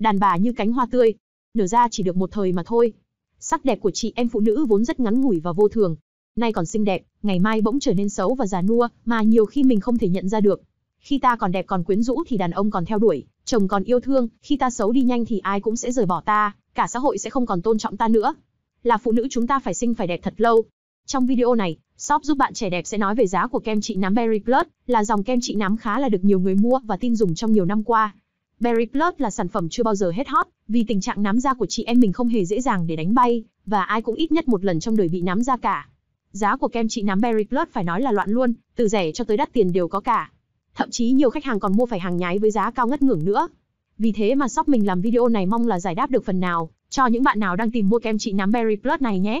đàn bà như cánh hoa tươi, nở ra chỉ được một thời mà thôi. Sắc đẹp của chị em phụ nữ vốn rất ngắn ngủi và vô thường, nay còn xinh đẹp, ngày mai bỗng trở nên xấu và già nua, mà nhiều khi mình không thể nhận ra được. Khi ta còn đẹp còn quyến rũ thì đàn ông còn theo đuổi, chồng còn yêu thương, khi ta xấu đi nhanh thì ai cũng sẽ rời bỏ ta, cả xã hội sẽ không còn tôn trọng ta nữa. Là phụ nữ chúng ta phải xinh phải đẹp thật lâu. Trong video này, shop giúp bạn trẻ đẹp sẽ nói về giá của kem trị nám Berry Plus, là dòng kem trị nám khá là được nhiều người mua và tin dùng trong nhiều năm qua. Berry Plus là sản phẩm chưa bao giờ hết hot, vì tình trạng nám da của chị em mình không hề dễ dàng để đánh bay, và ai cũng ít nhất một lần trong đời bị nám da cả. Giá của kem trị nám Berry Plus phải nói là loạn luôn, từ rẻ cho tới đắt tiền đều có cả. Thậm chí nhiều khách hàng còn mua phải hàng nhái với giá cao ngất ngưởng nữa. Vì thế mà shop mình làm video này mong là giải đáp được phần nào cho những bạn nào đang tìm mua kem trị nám Berry Plus này nhé.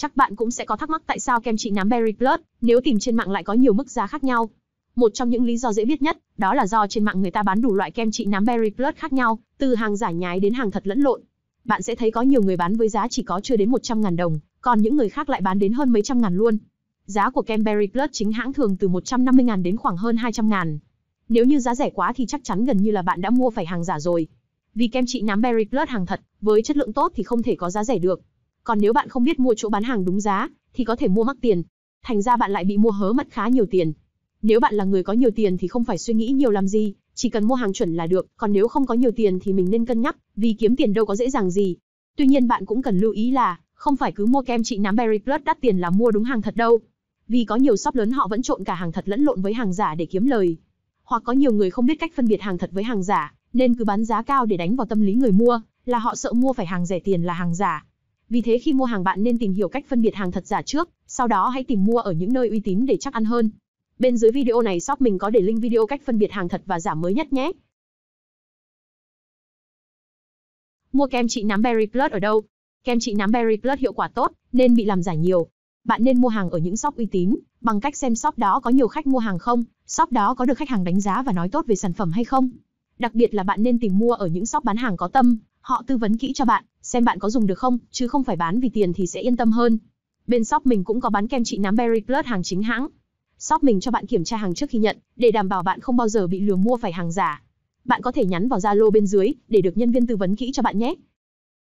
Chắc bạn cũng sẽ có thắc mắc tại sao kem trị nám Berry Plus, nếu tìm trên mạng lại có nhiều mức giá khác nhau. Một trong những lý do dễ biết nhất, đó là do trên mạng người ta bán đủ loại kem trị nám Berry Plus khác nhau, từ hàng giả nhái đến hàng thật lẫn lộn. Bạn sẽ thấy có nhiều người bán với giá chỉ có chưa đến 100.000 đồng, còn những người khác lại bán đến hơn mấy trăm ngàn luôn. Giá của kem Berry Plus chính hãng thường từ 150.000 đến khoảng hơn 200.000. Nếu như giá rẻ quá thì chắc chắn gần như là bạn đã mua phải hàng giả rồi. Vì kem trị nám Berry Plus hàng thật, với chất lượng tốt thì không thể có giá rẻ được. Còn nếu bạn không biết mua chỗ bán hàng đúng giá, thì có thể mua mắc tiền. Thành ra bạn lại bị mua hớ mất khá nhiều tiền. Nếu bạn là người có nhiều tiền thì không phải suy nghĩ nhiều làm gì, chỉ cần mua hàng chuẩn là được, còn nếu không có nhiều tiền thì mình nên cân nhắc, vì kiếm tiền đâu có dễ dàng gì. Tuy nhiên bạn cũng cần lưu ý là, không phải cứ mua kem trị nám Berry Plus đắt tiền là mua đúng hàng thật đâu. Vì có nhiều shop lớn họ vẫn trộn cả hàng thật lẫn lộn với hàng giả để kiếm lời. Hoặc có nhiều người không biết cách phân biệt hàng thật với hàng giả, nên cứ bán giá cao để đánh vào tâm lý người mua, là họ sợ mua phải hàng rẻ tiền là hàng giả. Vì thế khi mua hàng bạn nên tìm hiểu cách phân biệt hàng thật giả trước, sau đó hãy tìm mua ở những nơi uy tín để chắc ăn hơn. Bên dưới video này shop mình có để link video cách phân biệt hàng thật và giả mới nhất nhé. Mua kem trị nám Berry Plus ở đâu? Kem trị nám Berry Plus hiệu quả tốt, nên bị làm giả nhiều. Bạn nên mua hàng ở những shop uy tín, bằng cách xem shop đó có nhiều khách mua hàng không, shop đó có được khách hàng đánh giá và nói tốt về sản phẩm hay không. Đặc biệt là bạn nên tìm mua ở những shop bán hàng có tâm, họ tư vấn kỹ cho bạn, xem bạn có dùng được không, chứ không phải bán vì tiền thì sẽ yên tâm hơn. Bên shop mình cũng có bán kem trị nám Berry Plus hàng chính hãng. Shop mình cho bạn kiểm tra hàng trước khi nhận, để đảm bảo bạn không bao giờ bị lừa mua phải hàng giả. Bạn có thể nhắn vào Zalo bên dưới để được nhân viên tư vấn kỹ cho bạn nhé.